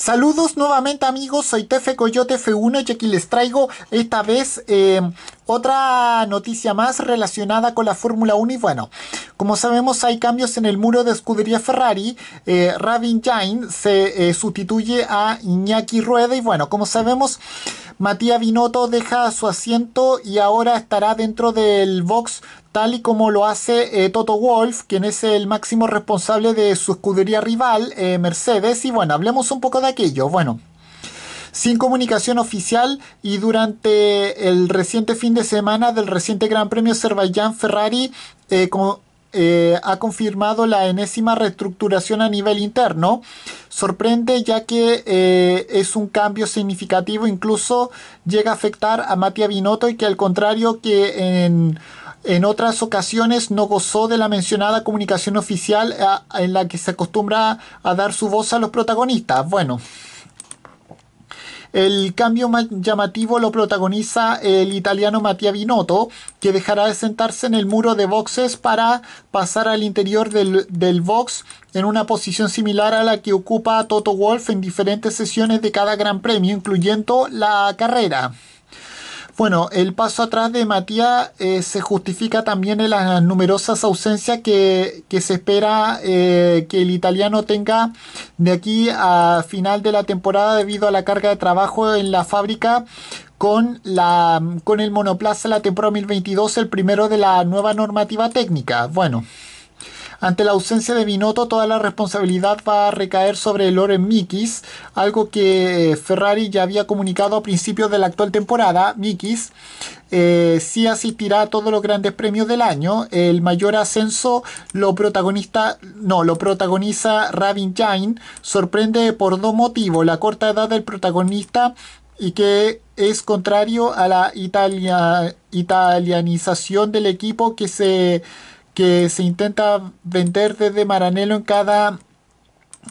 Saludos nuevamente amigos, soy Tefe Coyote F1 y aquí les traigo esta vez em, otra noticia más relacionada con la Fórmula 1 y bueno, como sabemos hay cambios en el muro de escudería Ferrari, eh, Rabin Jain se eh, sustituye a Iñaki Rueda y bueno, como sabemos Matías Binotto deja su asiento y ahora estará dentro del box tal y como lo hace eh, Toto Wolf, quien es el máximo responsable de su escudería rival, eh, Mercedes. Y bueno, hablemos un poco de aquello. Bueno, sin comunicación oficial y durante el reciente fin de semana del reciente Gran Premio Azerbaiyán, Ferrari eh, ha confirmado la enésima reestructuración a nivel interno sorprende ya que eh, es un cambio significativo, incluso llega a afectar a Matia Binotto y que al contrario que en, otras ocasiones no gozó de la mencionada comunicación oficial en la que se acostumbra a dar su voz a los protagonistas. Bueno. El cambio llamativo lo protagoniza el italiano Mattia Binotto, que dejará de sentarse en el muro de boxes para pasar al interior del, del box en una posición similar a la que ocupa Toto Wolf en diferentes sesiones de cada Gran Premio, incluyendo la carrera. Bueno, el paso atrás de Matías eh, se justifica también en las numerosas ausencias que, que se espera eh, que el italiano tenga de aquí a final de la temporada debido a la carga de trabajo en la fábrica con, la, con el monoplaza la temporada 2022, el primero de la nueva normativa técnica. Bueno. Ante la ausencia de Binotto, toda la responsabilidad va a recaer sobre Loren Mikis, algo que Ferrari ya había comunicado a principios de la actual temporada. Mikis eh, sí asistirá a todos los grandes premios del año. El mayor ascenso lo protagonista, no, lo protagoniza Rabin Jain. Sorprende por dos motivos: la corta edad del protagonista y que es contrario a la italianización del equipo que se que se intenta vender desde Maranello en cada,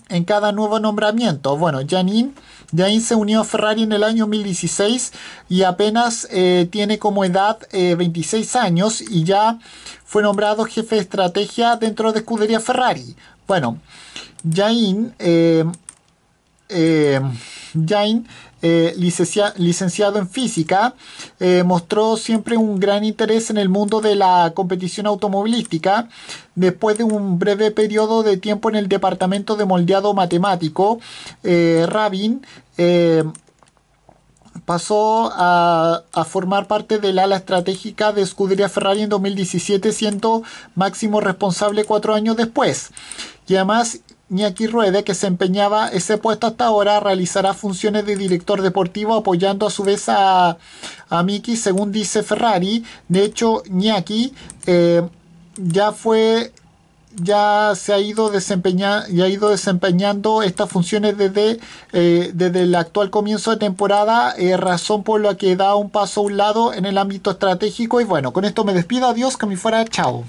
en cada nuevo nombramiento. Bueno, Janine, ya se unió a Ferrari en el año 2016 y apenas eh, tiene como edad 26 eh, años y ya fue nombrado jefe de estrategia dentro de Escudería Ferrari. Bueno, Jain, eh, eh eh, licenciado en física, eh, mostró siempre un gran interés en el mundo de la competición automovilística. Después de un breve periodo de tiempo en el departamento de moldeado matemático, eh, Rabin pasó a, formar parte del ala estratégica de Scuderia Ferrari en 2017, siendo máximo responsable cuatro años después. Y además Niaki Ruede, que se empeñaba ese puesto hasta ahora, realizará funciones de director deportivo apoyando a su vez a, Miki, según dice Ferrari. De hecho, Niaki eh, ya fue ya se ha ido, ha ido desempeñando estas funciones desde, eh, desde el actual comienzo de temporada, eh, razón por la que da un paso a un lado en el ámbito estratégico. Y bueno, con esto me despido, adiós, que me fuera, chao.